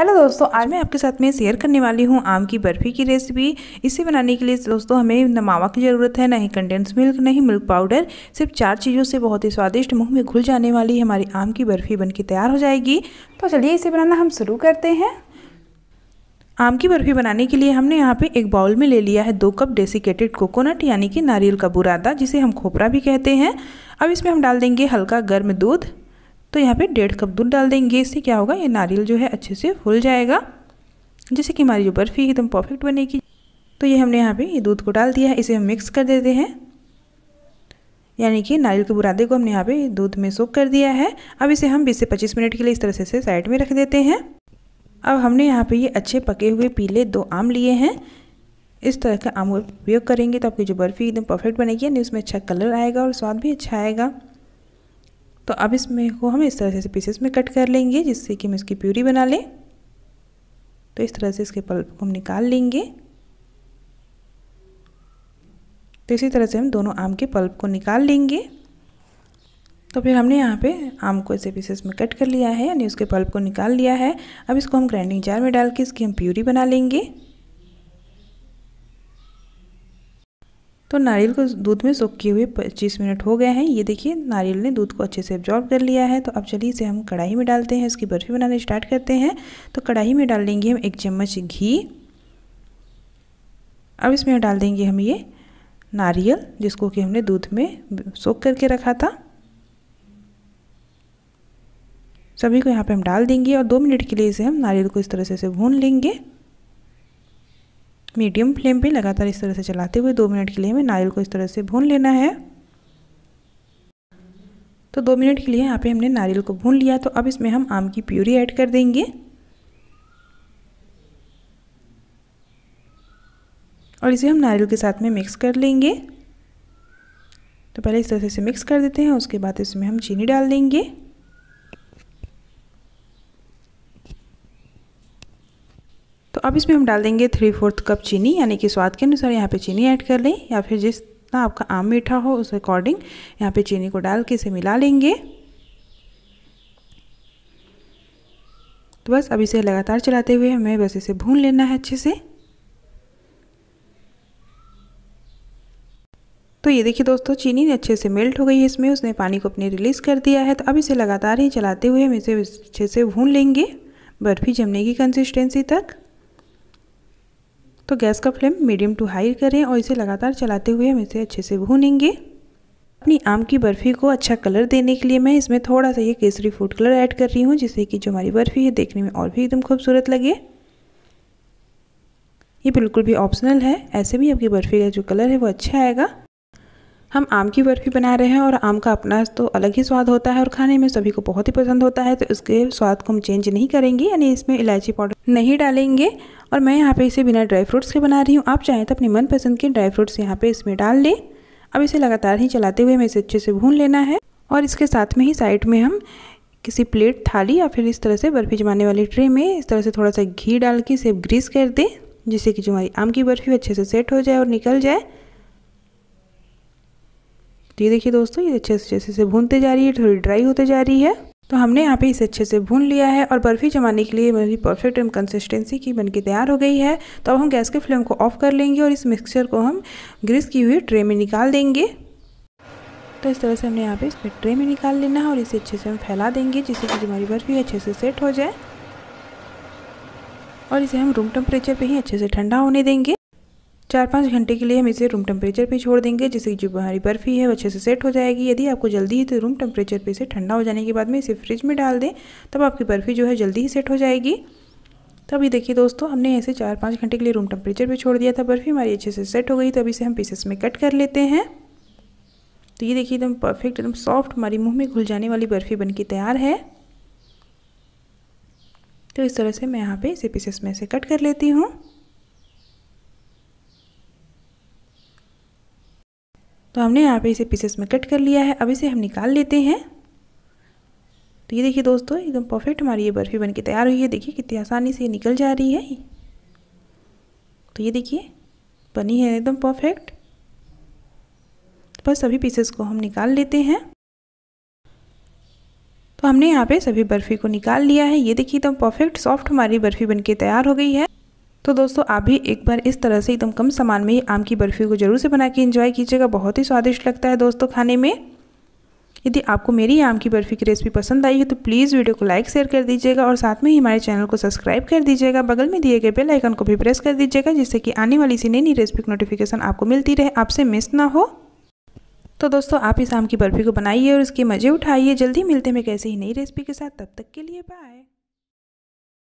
hello दोस्तों आज मैं आपके साथ में शेयर करने वाली हूँ आम की बर्फ़ी की रेसिपी इसे बनाने के लिए दोस्तों हमें न मावा की ज़रूरत है ना ही कंडेंस मिल्क ना ही मिल्क पाउडर सिर्फ चार चीज़ों से बहुत ही स्वादिष्ट मुंह में घुल जाने वाली हमारी आम की बर्फ़ी बन के तैयार हो जाएगी तो चलिए इसे बनाना हम शुरू करते हैं आम की बर्फ़ी बनाने के लिए हमने यहाँ पे एक बाउल में ले लिया है दो कप डेसिकेटेड कोकोनट यानी कि नारियल का बुरादा जिसे हम खोपरा भी कहते हैं अब इसमें हम डाल देंगे हल्का गर्म दूध तो यहाँ पे डेढ़ कप दूध डाल देंगे इससे क्या होगा ये नारियल जो है अच्छे से फूल जाएगा जैसे कि हमारी जो बर्फ़ी एकदम परफेक्ट बनेगी तो ये हमने यहाँ पे ये दूध को डाल दिया है इसे हम मिक्स कर देते हैं यानी कि नारियल के बुरादे को हमने यहाँ पे दूध में सोख कर दिया है अब इसे हम बीस से पच्चीस मिनट के लिए इस तरह से साइड में रख देते हैं अब हमने यहाँ पर ये अच्छे पके हुए पीले दो आम लिए हैं इस तरह का आम उपयोग करेंगे तो आपकी जो बर्फ़ी एकदम परफेक्ट बनेगी यानी उसमें अच्छा कलर आएगा और स्वाद भी अच्छा आएगा तो अब इसमें को हम इस तरह से पीसेस में कट कर लेंगे जिससे कि हम इसकी प्यूरी बना लें तो इस तरह से इसके पल्प को हम निकाल लेंगे तो इसी तरह से हम दोनों आम के पल्प को निकाल लेंगे तो फिर हमने यहाँ पे आम को ऐसे पीसेस में कट कर लिया है यानी उसके पल्प को निकाल लिया है अब इसको हम ग्राइंडिंग जार में डाल के इसकी हम प्यूरी बना लेंगे तो नारियल को दूध में सोख किए हुए 25 मिनट हो गए हैं ये देखिए नारियल ने दूध को अच्छे से एब्जॉर्ब कर लिया है तो अब चलिए इसे हम कढ़ाई में डालते हैं इसकी बर्फ़ी बनाने स्टार्ट करते हैं तो कढ़ाई में डाल देंगे हम एक चम्मच घी अब इसमें डाल देंगे हम ये नारियल जिसको कि हमने दूध में सोख करके रखा था सभी को यहाँ पे हम डाल देंगे और दो मिनट के लिए इसे हम नारियल को इस तरह से भून लेंगे मीडियम फ्लेम पे लगातार इस तरह से चलाते हुए दो मिनट के लिए हमें नारियल को इस तरह से भून लेना है तो दो मिनट के लिए यहाँ पे हमने नारियल को भून लिया तो अब इसमें हम आम की प्यूरी ऐड कर देंगे और इसे हम नारियल के साथ में मिक्स कर लेंगे तो पहले इस तरह से मिक्स कर देते हैं उसके बाद इसमें हम चीनी डाल देंगे तो अब इसमें हम डाल देंगे थ्री फोर्थ कप चीनी यानी कि स्वाद के अनुसार यहाँ पे चीनी ऐड कर लें या फिर जितना आपका आम मीठा हो उस अकॉर्डिंग यहाँ पे चीनी को डाल के इसे मिला लेंगे तो बस अब इसे लगातार चलाते हुए हमें बस इसे भून लेना है अच्छे से तो ये देखिए दोस्तों चीनी ने अच्छे से मेल्ट हो गई है इसमें उसने पानी को अपने रिलीज़ कर दिया है तो अब इसे लगातार ही चलाते हुए हम इसे अच्छे से भून लेंगे बर्फ़ी जमने की कंसिस्टेंसी तक तो गैस का फ्लेम मीडियम टू हाई करें और इसे लगातार चलाते हुए हम इसे अच्छे से भूनेंगे अपनी आम की बर्फ़ी को अच्छा कलर देने के लिए मैं इसमें थोड़ा सा ये केसरी फूड कलर ऐड कर रही हूँ जिससे कि जो हमारी बर्फ़ी है देखने में और भी एकदम खूबसूरत लगे ये बिल्कुल भी ऑप्शनल है ऐसे भी आपकी बर्फ़ी का जो कलर है वो अच्छा आएगा हम आम की बर्फ़ी बना रहे हैं और आम का अपना तो अलग ही स्वाद होता है और खाने में सभी को बहुत ही पसंद होता है तो उसके स्वाद को हम चेंज नहीं करेंगे यानी इसमें इलायची पाउडर नहीं डालेंगे और मैं यहाँ पे इसे बिना ड्राई फ्रूट्स के बना रही हूँ आप चाहें तो अपने मनपसंद के ड्राई फ्रूट्स यहाँ पे इसमें डाल लें अब इसे लगातार ही चलाते हुए हमें इसे अच्छे से भून लेना है और इसके साथ में ही साइड में हम किसी प्लेट थाली या फिर इस तरह से बर्फ़ी जमाने वाली ट्रे में इस तरह से थोड़ा सा घी डाल के इसे ग्रीस कर दें जिससे कि जो हमारी आम की बर्फ़ी अच्छे से सेट हो जाए और निकल जाए तो ये देखिए दोस्तों ये अच्छे से अच्छे से भूनते जा रही है थोड़ी ड्राई होते जा रही है तो हमने यहाँ पे इसे अच्छे से भून लिया है और बर्फ़ी जमाने के लिए मेरी परफेक्ट एंड कंसिस्टेंसी की बनके तैयार हो गई है तो अब हम गैस के फ्लेम को ऑफ़ कर लेंगे और इस मिक्सचर को हम ग्रीस की हुई ट्रे में निकाल देंगे तो इस तरह से हमने यहाँ पे इसमें ट्रे में निकाल लेना है और इसे अच्छे से हम फैला देंगे जिससे कि हमारी बर्फ़ी अच्छे से सेट हो जाए और इसे हम रूम टेम्परेचर पर ही अच्छे से ठंडा होने देंगे चार पाँच घंटे के लिए हम इसे रूम टेम्परेचर पे छोड़ देंगे जिससे जो हमारी बर्फ़ी है वो अच्छे से सेट हो जाएगी यदि आपको जल्दी ही तो रूम टेम्परेचर पे इसे ठंडा हो जाने के बाद में इसे फ्रिज में डाल दें तब आपकी बर्फ़ी जो है जल्दी ही सेट हो जाएगी तो अभी देखिए दोस्तों हमने ऐसे चार पाँच घंटे के लिए रूम टेम्परेचर पर छोड़ दिया था बर्फ़ी हमारी अच्छे से सेट हो गई तो अभी इसे हम पीसेस में कट कर लेते हैं तो ये देखिए एकदम परफेक्ट एकदम सॉफ्ट हमारी मुँह में घुल जाने वाली बर्फ़ी बन तैयार है तो इस तरह से मैं यहाँ पे इसे पीसेस में से कट कर लेती हूँ तो हमने यहाँ पे इसे पीसेस में कट कर लिया है अब इसे हम निकाल लेते हैं तो ये देखिए दोस्तों एकदम परफेक्ट हमारी ये बर्फ़ी बनके तैयार हुई है देखिए कितनी आसानी से निकल जा रही है तो ये देखिए बनी है एकदम परफेक्ट तो बस सभी पीसेस को हम निकाल लेते हैं तो हमने यहाँ पे सभी बर्फ़ी को निकाल लिया है ये देखिए एकदम परफेक्ट सॉफ्ट हमारी बर्फ़ी बनके तैयार हो गई है तो दोस्तों आप भी एक बार इस तरह से एकदम कम सामान में ही आम की बर्फ़ी को ज़रूर से बना के इंजॉय कीजिएगा बहुत ही स्वादिष्ट लगता है दोस्तों खाने में यदि आपको मेरी आम की बर्फ़ी की रेसिपी पसंद आई है तो प्लीज़ वीडियो को लाइक शेयर कर दीजिएगा और साथ में ही हमारे चैनल को सब्सक्राइब कर दीजिएगा बगल में दिए गए बेल आइकन को भी प्रेस कर दीजिएगा जिससे कि आने वाली सी नई नई रेसिपी की नोटिफिकेशन आपको मिलती रहे आपसे मिस ना हो तो दोस्तों आप इस आम की बर्फ़ी को बनाइए और इसके मज़े उठाइए जल्दी मिलते हैं कैसे ही नई रेसिपी के साथ तब तक के लिए बाय